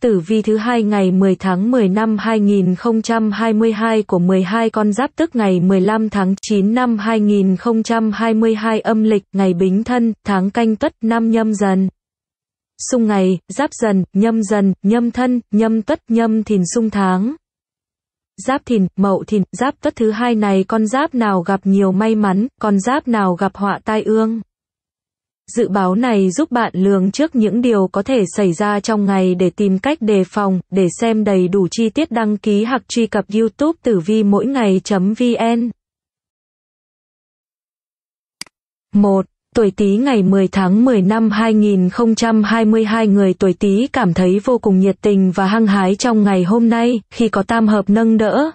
Tử vi thứ hai ngày 10 tháng 10 năm 2022 của 12 con giáp tức ngày 15 tháng 9 năm 2022 âm lịch, ngày Bính Thân, tháng Canh Tuất, năm Nhâm Dần. Xung ngày, Giáp Dần, Nhâm Dần, Nhâm Thân, Nhâm Tuất, Nhâm Thìn xung tháng. Giáp Thìn, Mậu Thìn, Giáp Tuất thứ hai này con giáp nào gặp nhiều may mắn, con giáp nào gặp họa tai ương. Dự báo này giúp bạn lường trước những điều có thể xảy ra trong ngày để tìm cách đề phòng, để xem đầy đủ chi tiết đăng ký hoặc truy cập YouTube tử vi mỗi ngày.vn. 1. Tuổi Tý ngày 10 tháng 10 năm 2022 người tuổi Tý cảm thấy vô cùng nhiệt tình và hăng hái trong ngày hôm nay khi có tam hợp nâng đỡ.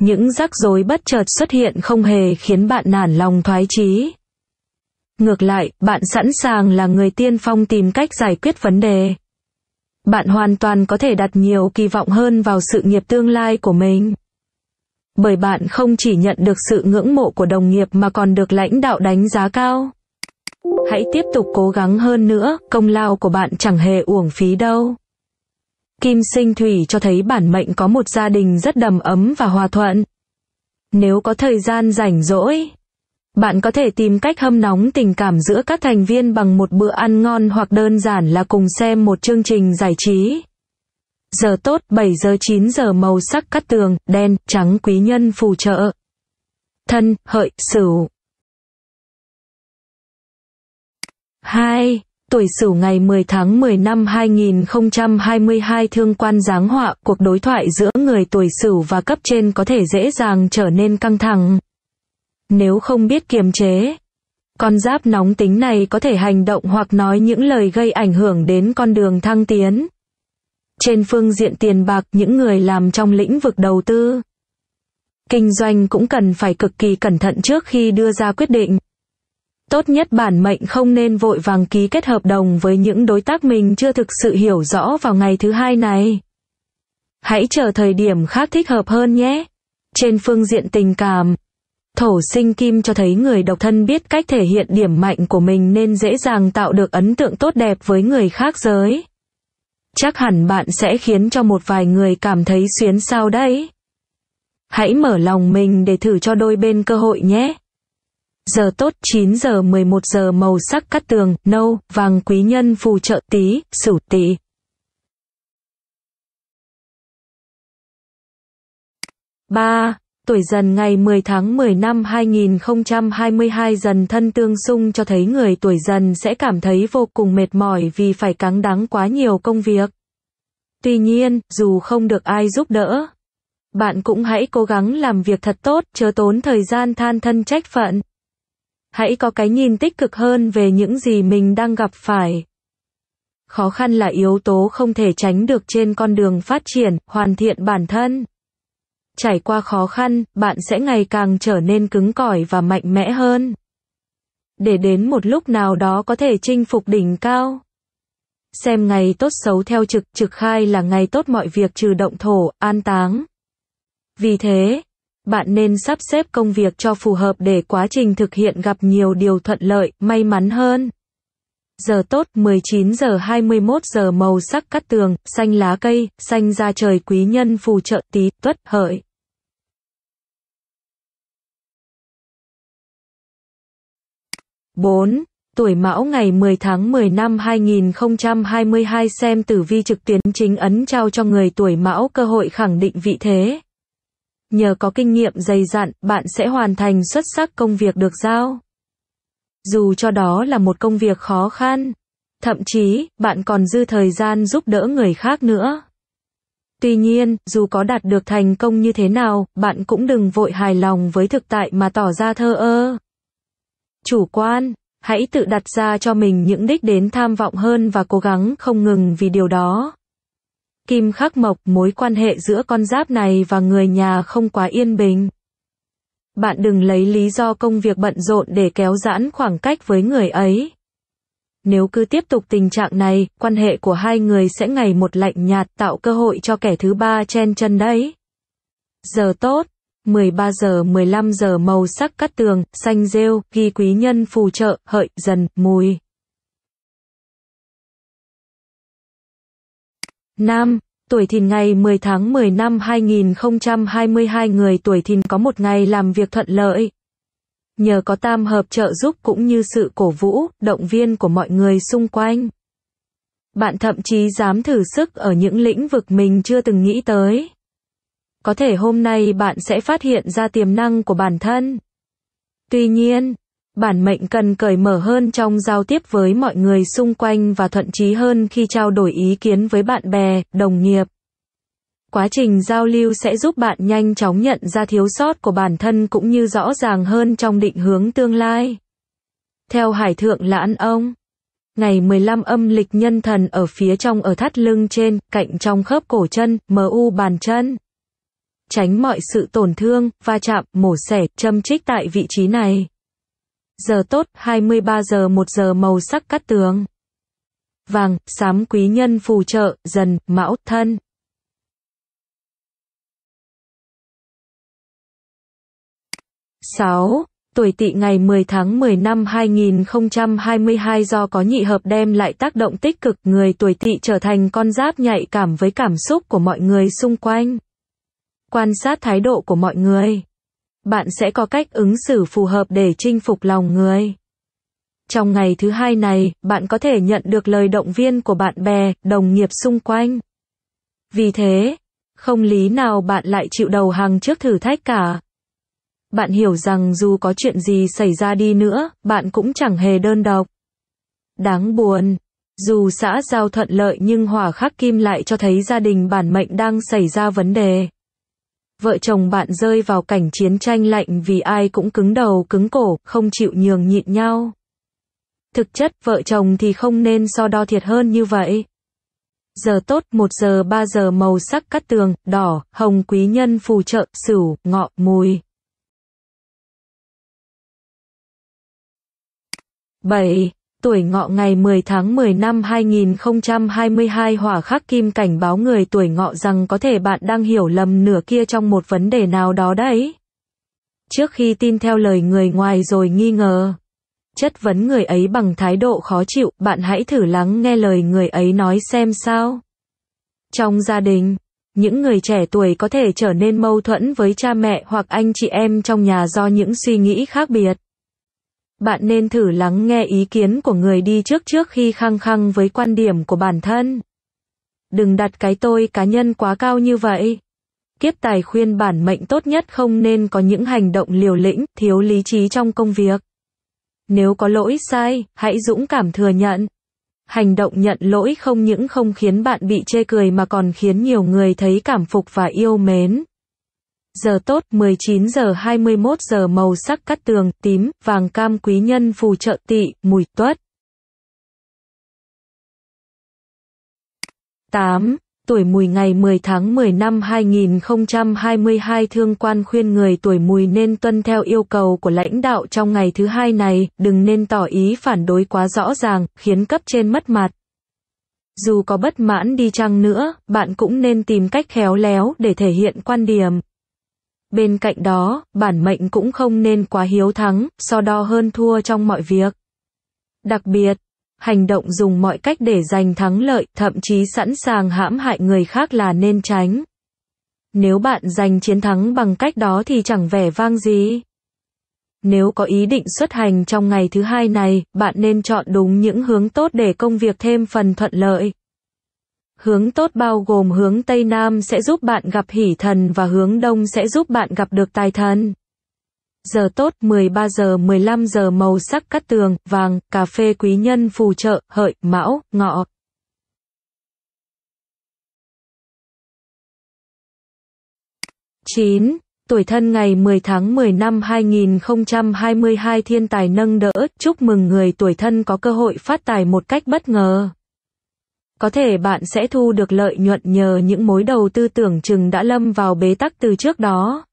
Những rắc rối bất chợt xuất hiện không hề khiến bạn nản lòng thoái chí. Ngược lại, bạn sẵn sàng là người tiên phong tìm cách giải quyết vấn đề. Bạn hoàn toàn có thể đặt nhiều kỳ vọng hơn vào sự nghiệp tương lai của mình. Bởi bạn không chỉ nhận được sự ngưỡng mộ của đồng nghiệp mà còn được lãnh đạo đánh giá cao. Hãy tiếp tục cố gắng hơn nữa, công lao của bạn chẳng hề uổng phí đâu. Kim sinh thủy cho thấy bản mệnh có một gia đình rất đầm ấm và hòa thuận. Nếu có thời gian rảnh rỗi, bạn có thể tìm cách hâm nóng tình cảm giữa các thành viên bằng một bữa ăn ngon hoặc đơn giản là cùng xem một chương trình giải trí. Giờ tốt 7 giờ 9 giờ màu sắc cắt tường, đen, trắng quý nhân phù trợ. Thân, hợi, sửu. 2. Tuổi Sửu ngày 10 tháng 10 năm 2022 thương quan giáng họa, cuộc đối thoại giữa người tuổi Sửu và cấp trên có thể dễ dàng trở nên căng thẳng nếu không biết kiềm chế. Con giáp nóng tính này có thể hành động hoặc nói những lời gây ảnh hưởng đến con đường thăng tiến. Trên phương diện tiền bạc, những người làm trong lĩnh vực đầu tư, kinh doanh cũng cần phải cực kỳ cẩn thận trước khi đưa ra quyết định. Tốt nhất bản mệnh không nên vội vàng ký kết hợp đồng với những đối tác mình chưa thực sự hiểu rõ vào ngày thứ hai này. Hãy chờ thời điểm khác thích hợp hơn nhé. Trên phương diện tình cảm, Thổ sinh kim cho thấy người độc thân biết cách thể hiện điểm mạnh của mình nên dễ dàng tạo được ấn tượng tốt đẹp với người khác giới. Chắc hẳn bạn sẽ khiến cho một vài người cảm thấy xuyến sao đấy. Hãy mở lòng mình để thử cho đôi bên cơ hội nhé. Giờ tốt 9 giờ 11 giờ màu sắc cắt tường, nâu, vàng quý nhân phù trợ tí, sửu tỵ. ba tuổi dần ngày 10 tháng 10 năm 2022 dần thân tương xung cho thấy người tuổi dần sẽ cảm thấy vô cùng mệt mỏi vì phải cắn đắng quá nhiều công việc. Tuy nhiên, dù không được ai giúp đỡ, bạn cũng hãy cố gắng làm việc thật tốt, chớ tốn thời gian than thân trách phận. Hãy có cái nhìn tích cực hơn về những gì mình đang gặp phải. Khó khăn là yếu tố không thể tránh được trên con đường phát triển, hoàn thiện bản thân trải qua khó khăn, bạn sẽ ngày càng trở nên cứng cỏi và mạnh mẽ hơn. Để đến một lúc nào đó có thể chinh phục đỉnh cao. Xem ngày tốt xấu theo trực, trực khai là ngày tốt mọi việc trừ động thổ, an táng. Vì thế, bạn nên sắp xếp công việc cho phù hợp để quá trình thực hiện gặp nhiều điều thuận lợi, may mắn hơn giờ tốt 19 giờ 21 giờ màu sắc cắt tường, xanh lá cây, xanh da trời quý nhân phù trợ tí, tuất, hợi. bốn Tuổi Mão ngày 10 tháng 10 năm 2022 xem tử vi trực tuyến chính ấn trao cho người tuổi Mão cơ hội khẳng định vị thế. Nhờ có kinh nghiệm dày dặn, bạn sẽ hoàn thành xuất sắc công việc được giao dù cho đó là một công việc khó khăn. Thậm chí, bạn còn dư thời gian giúp đỡ người khác nữa. Tuy nhiên, dù có đạt được thành công như thế nào, bạn cũng đừng vội hài lòng với thực tại mà tỏ ra thơ ơ. Chủ quan, hãy tự đặt ra cho mình những đích đến tham vọng hơn và cố gắng không ngừng vì điều đó. Kim khắc mộc mối quan hệ giữa con giáp này và người nhà không quá yên bình. Bạn đừng lấy lý do công việc bận rộn để kéo giãn khoảng cách với người ấy. Nếu cứ tiếp tục tình trạng này, quan hệ của hai người sẽ ngày một lạnh nhạt tạo cơ hội cho kẻ thứ ba chen chân đấy. Giờ tốt, 13 giờ 15 giờ màu sắc cắt tường, xanh rêu, ghi quý nhân phù trợ, hợi, dần, mùi. Nam Tuổi thìn ngày 10 tháng 10 năm 2022 người tuổi thìn có một ngày làm việc thuận lợi. Nhờ có tam hợp trợ giúp cũng như sự cổ vũ, động viên của mọi người xung quanh. Bạn thậm chí dám thử sức ở những lĩnh vực mình chưa từng nghĩ tới. Có thể hôm nay bạn sẽ phát hiện ra tiềm năng của bản thân. Tuy nhiên, Bản mệnh cần cởi mở hơn trong giao tiếp với mọi người xung quanh và thuận trí hơn khi trao đổi ý kiến với bạn bè, đồng nghiệp. Quá trình giao lưu sẽ giúp bạn nhanh chóng nhận ra thiếu sót của bản thân cũng như rõ ràng hơn trong định hướng tương lai. Theo Hải Thượng Lãn Ông Ngày 15 âm lịch nhân thần ở phía trong ở thắt lưng trên, cạnh trong khớp cổ chân, u bàn chân. Tránh mọi sự tổn thương, va chạm, mổ xẻ, châm trích tại vị trí này giờ tốt 23 giờ 1 giờ màu sắc cát tường. Vàng, sám quý nhân phù trợ, dần, mão, thân. sáu Tuổi Tỵ ngày 10 tháng 10 năm 2022 do có nhị hợp đem lại tác động tích cực, người tuổi Tỵ trở thành con giáp nhạy cảm với cảm xúc của mọi người xung quanh. Quan sát thái độ của mọi người bạn sẽ có cách ứng xử phù hợp để chinh phục lòng người. Trong ngày thứ hai này, bạn có thể nhận được lời động viên của bạn bè, đồng nghiệp xung quanh. Vì thế, không lý nào bạn lại chịu đầu hàng trước thử thách cả. Bạn hiểu rằng dù có chuyện gì xảy ra đi nữa, bạn cũng chẳng hề đơn độc. Đáng buồn, dù xã giao thuận lợi nhưng hỏa khắc kim lại cho thấy gia đình bản mệnh đang xảy ra vấn đề vợ chồng bạn rơi vào cảnh chiến tranh lạnh vì ai cũng cứng đầu cứng cổ, không chịu nhường nhịn nhau. Thực chất, vợ chồng thì không nên so đo thiệt hơn như vậy. Giờ tốt 1 giờ 3 giờ màu sắc cắt tường, đỏ, hồng quý nhân phù trợ, sửu, ngọ, mùi. 7. Tuổi ngọ ngày 10 tháng 10 năm 2022 hỏa khắc kim cảnh báo người tuổi ngọ rằng có thể bạn đang hiểu lầm nửa kia trong một vấn đề nào đó đấy. Trước khi tin theo lời người ngoài rồi nghi ngờ, chất vấn người ấy bằng thái độ khó chịu, bạn hãy thử lắng nghe lời người ấy nói xem sao. Trong gia đình, những người trẻ tuổi có thể trở nên mâu thuẫn với cha mẹ hoặc anh chị em trong nhà do những suy nghĩ khác biệt bạn nên thử lắng nghe ý kiến của người đi trước trước khi khăng khăng với quan điểm của bản thân. Đừng đặt cái tôi cá nhân quá cao như vậy. Kiếp tài khuyên bản mệnh tốt nhất không nên có những hành động liều lĩnh, thiếu lý trí trong công việc. Nếu có lỗi sai, hãy dũng cảm thừa nhận. Hành động nhận lỗi không những không khiến bạn bị chê cười mà còn khiến nhiều người thấy cảm phục và yêu mến giờ tốt 19 giờ 21 giờ màu sắc cắt tường tím, vàng cam quý nhân phù trợ tỵ, mùi tuất. 8. Tuổi mùi ngày 10 tháng 10 năm 2022 thương quan khuyên người tuổi mùi nên tuân theo yêu cầu của lãnh đạo trong ngày thứ hai này, đừng nên tỏ ý phản đối quá rõ ràng, khiến cấp trên mất mặt. Dù có bất mãn đi chăng nữa, bạn cũng nên tìm cách khéo léo để thể hiện quan điểm. Bên cạnh đó, bản mệnh cũng không nên quá hiếu thắng, so đo hơn thua trong mọi việc. Đặc biệt, hành động dùng mọi cách để giành thắng lợi, thậm chí sẵn sàng hãm hại người khác là nên tránh. Nếu bạn giành chiến thắng bằng cách đó thì chẳng vẻ vang gì. Nếu có ý định xuất hành trong ngày thứ hai này, bạn nên chọn đúng những hướng tốt để công việc thêm phần thuận lợi. Hướng tốt bao gồm hướng Tây Nam sẽ giúp bạn gặp hỷ thần và hướng Đông sẽ giúp bạn gặp được tài thần. Giờ tốt 13 giờ 15 giờ màu sắc cắt tường, vàng, cà phê quý nhân phù trợ, hợi, mão, ngọ. chín Tuổi thân ngày 10 tháng 10 năm 2022 thiên tài nâng đỡ, chúc mừng người tuổi thân có cơ hội phát tài một cách bất ngờ có thể bạn sẽ thu được lợi nhuận nhờ những mối đầu tư tưởng chừng đã lâm vào bế tắc từ trước đó.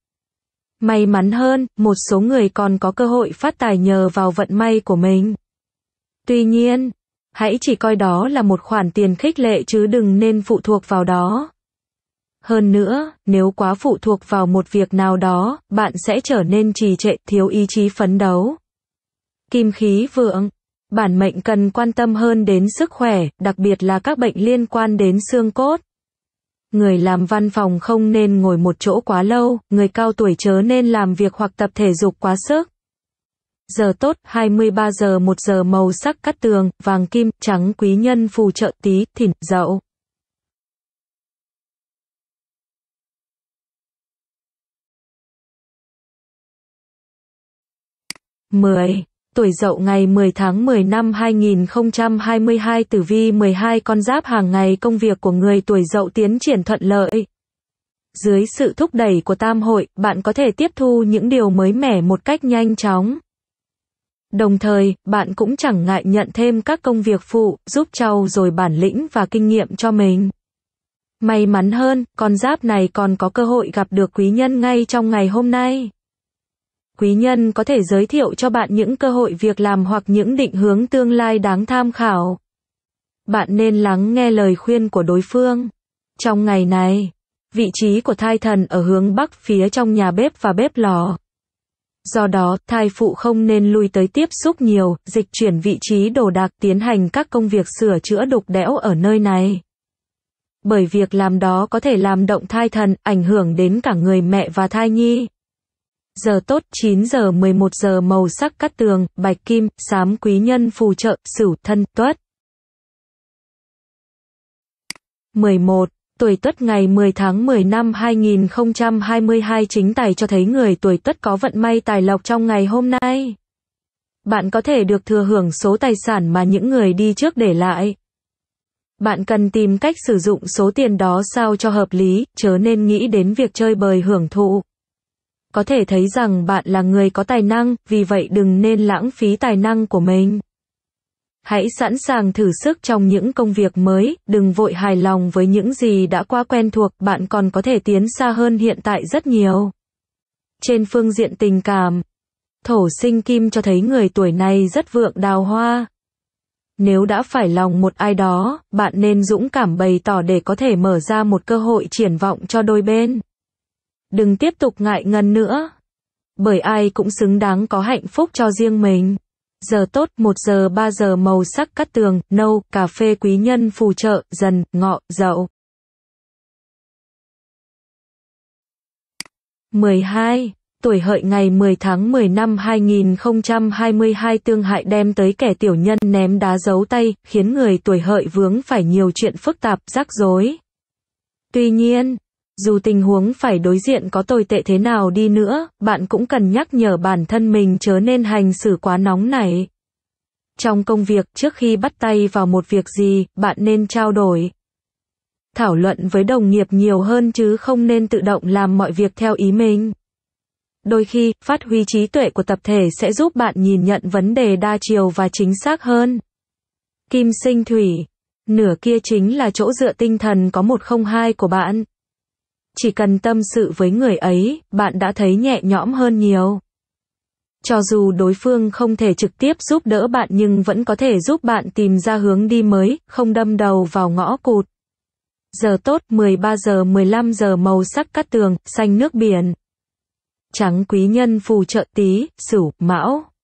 May mắn hơn, một số người còn có cơ hội phát tài nhờ vào vận may của mình. Tuy nhiên, hãy chỉ coi đó là một khoản tiền khích lệ chứ đừng nên phụ thuộc vào đó. Hơn nữa, nếu quá phụ thuộc vào một việc nào đó, bạn sẽ trở nên trì trệ, thiếu ý chí phấn đấu. Kim khí vượng Bản mệnh cần quan tâm hơn đến sức khỏe, đặc biệt là các bệnh liên quan đến xương cốt. Người làm văn phòng không nên ngồi một chỗ quá lâu, người cao tuổi chớ nên làm việc hoặc tập thể dục quá sức. Giờ tốt 23 giờ 1 giờ màu sắc cắt tường, vàng kim, trắng quý nhân phù trợ tí, thỉnh dậu. mười tuổi dậu ngày 10 tháng 10 năm 2022 tử vi 12 con giáp hàng ngày công việc của người tuổi dậu tiến triển thuận lợi. Dưới sự thúc đẩy của tam hội, bạn có thể tiếp thu những điều mới mẻ một cách nhanh chóng. Đồng thời, bạn cũng chẳng ngại nhận thêm các công việc phụ, giúp trau dồi bản lĩnh và kinh nghiệm cho mình. May mắn hơn, con giáp này còn có cơ hội gặp được quý nhân ngay trong ngày hôm nay. Quý nhân có thể giới thiệu cho bạn những cơ hội việc làm hoặc những định hướng tương lai đáng tham khảo. Bạn nên lắng nghe lời khuyên của đối phương. Trong ngày này, vị trí của thai thần ở hướng bắc phía trong nhà bếp và bếp lò. Do đó, thai phụ không nên lui tới tiếp xúc nhiều, dịch chuyển vị trí đồ đạc tiến hành các công việc sửa chữa đục đẽo ở nơi này. Bởi việc làm đó có thể làm động thai thần, ảnh hưởng đến cả người mẹ và thai nhi giờ tốt 9 giờ 11 giờ màu sắc cắt tường, bạch kim, xám quý nhân phù trợ, sửu thân, tuất. 11. Tuổi Tuất ngày 10 tháng 10 năm 2022 chính tài cho thấy người tuổi Tuất có vận may tài lộc trong ngày hôm nay. Bạn có thể được thừa hưởng số tài sản mà những người đi trước để lại. Bạn cần tìm cách sử dụng số tiền đó sao cho hợp lý, chớ nên nghĩ đến việc chơi bời hưởng thụ có thể thấy rằng bạn là người có tài năng, vì vậy đừng nên lãng phí tài năng của mình. Hãy sẵn sàng thử sức trong những công việc mới, đừng vội hài lòng với những gì đã qua quen thuộc, bạn còn có thể tiến xa hơn hiện tại rất nhiều. Trên phương diện tình cảm, thổ sinh kim cho thấy người tuổi này rất vượng đào hoa. Nếu đã phải lòng một ai đó, bạn nên dũng cảm bày tỏ để có thể mở ra một cơ hội triển vọng cho đôi bên. Đừng tiếp tục ngại ngần nữa. Bởi ai cũng xứng đáng có hạnh phúc cho riêng mình. Giờ tốt 1 giờ 3 giờ màu sắc cắt tường, nâu, cà phê quý nhân phù trợ, dần, ngọ, dậu. 12. Tuổi hợi ngày 10 tháng 10 năm 2022 tương hại đem tới kẻ tiểu nhân ném đá giấu tay, khiến người tuổi hợi vướng phải nhiều chuyện phức tạp, rắc rối. Tuy nhiên, dù tình huống phải đối diện có tồi tệ thế nào đi nữa, bạn cũng cần nhắc nhở bản thân mình chớ nên hành xử quá nóng nảy. Trong công việc, trước khi bắt tay vào một việc gì, bạn nên trao đổi. Thảo luận với đồng nghiệp nhiều hơn chứ không nên tự động làm mọi việc theo ý mình. Đôi khi, phát huy trí tuệ của tập thể sẽ giúp bạn nhìn nhận vấn đề đa chiều và chính xác hơn. Kim sinh thủy. Nửa kia chính là chỗ dựa tinh thần có một không hai của bạn chỉ cần tâm sự với người ấy, bạn đã thấy nhẹ nhõm hơn nhiều. Cho dù đối phương không thể trực tiếp giúp đỡ bạn nhưng vẫn có thể giúp bạn tìm ra hướng đi mới, không đâm đầu vào ngõ cụt. Giờ tốt 13 giờ 15 giờ màu sắc cát tường, xanh nước biển. Trắng quý nhân phù trợ tí, sửu, mão.